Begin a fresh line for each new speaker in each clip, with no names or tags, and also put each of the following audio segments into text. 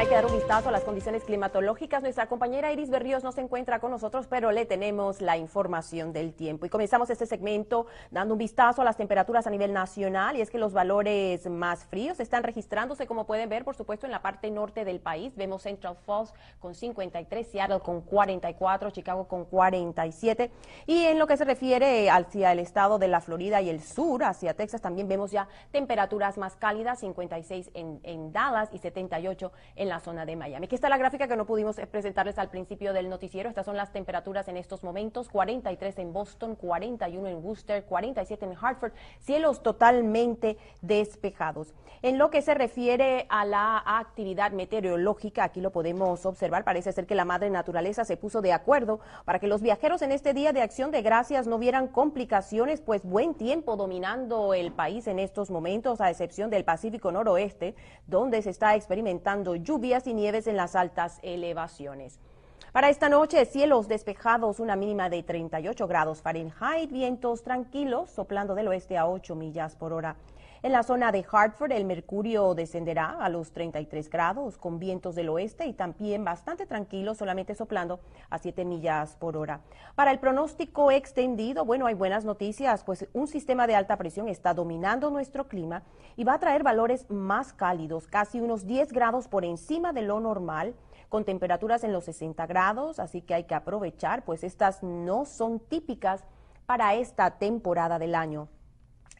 hay que dar un vistazo a las condiciones climatológicas. Nuestra compañera Iris Berrios no se encuentra con nosotros, pero le tenemos la información del tiempo. Y comenzamos este segmento dando un vistazo a las temperaturas a nivel nacional. Y es que los valores más fríos están registrándose, como pueden ver, por supuesto, en la parte norte del país. Vemos Central Falls con 53, Seattle con 44, Chicago con 47. Y en lo que se refiere hacia el estado de la Florida y el sur, hacia Texas, también vemos ya temperaturas más cálidas, 56 en, en Dallas y 78 en la zona de Miami. Aquí está la gráfica que no pudimos eh, presentarles al principio del noticiero. Estas son las temperaturas en estos momentos. 43 en Boston, 41 en Worcester, 47 en Hartford. Cielos totalmente despejados. En lo que se refiere a la actividad meteorológica, aquí lo podemos observar. Parece ser que la madre naturaleza se puso de acuerdo para que los viajeros en este día de acción de gracias no vieran complicaciones, pues buen tiempo dominando el país en estos momentos, a excepción del Pacífico Noroeste, donde se está experimentando lluvia lluvias y nieves en las altas elevaciones. Para esta noche, cielos despejados, una mínima de 38 grados Fahrenheit, vientos tranquilos soplando del oeste a 8 millas por hora. En la zona de Hartford, el mercurio descenderá a los 33 grados con vientos del oeste y también bastante tranquilo, solamente soplando a 7 millas por hora. Para el pronóstico extendido, bueno, hay buenas noticias, pues un sistema de alta presión está dominando nuestro clima y va a traer valores más cálidos, casi unos 10 grados por encima de lo normal, con temperaturas en los 60 grados así que hay que aprovechar, pues estas no son típicas para esta temporada del año.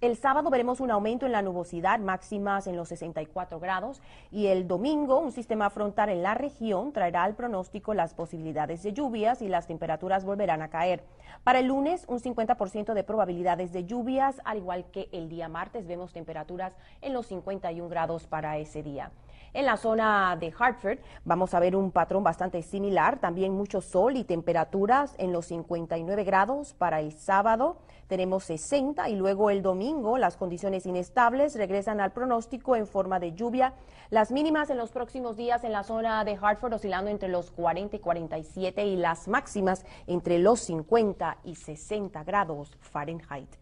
El sábado veremos un aumento en la nubosidad, máximas en los 64 grados, y el domingo un sistema frontal en la región traerá al pronóstico las posibilidades de lluvias y las temperaturas volverán a caer. Para el lunes, un 50% de probabilidades de lluvias, al igual que el día martes, vemos temperaturas en los 51 grados para ese día. En la zona de Hartford vamos a ver un patrón bastante similar, también mucho sol y temperaturas en los 59 grados para el sábado, tenemos 60 y luego el domingo las condiciones inestables regresan al pronóstico en forma de lluvia. Las mínimas en los próximos días en la zona de Hartford oscilando entre los 40 y 47 y las máximas entre los 50 y 60 grados Fahrenheit.